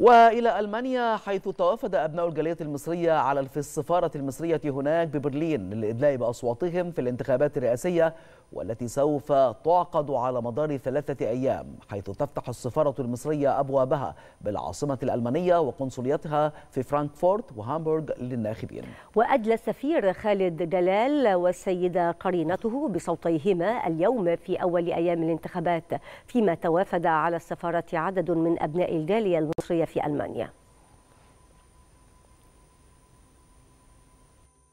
وإلى ألمانيا حيث توافد أبناء الجالية المصرية على السفارة المصرية هناك ببرلين للإدلاء بأصواتهم في الانتخابات الرئاسية والتي سوف تعقد على مدار ثلاثة أيام حيث تفتح السفارة المصرية أبوابها بالعاصمة الألمانية وقنصليتها في فرانكفورت وهامبورغ للناخبين وأدلى السفير خالد جلال والسيدة قرينته بصوتيهما اليوم في أول أيام الانتخابات فيما توافد على السفارة عدد من أبناء الجالية المصرية في ألمانيا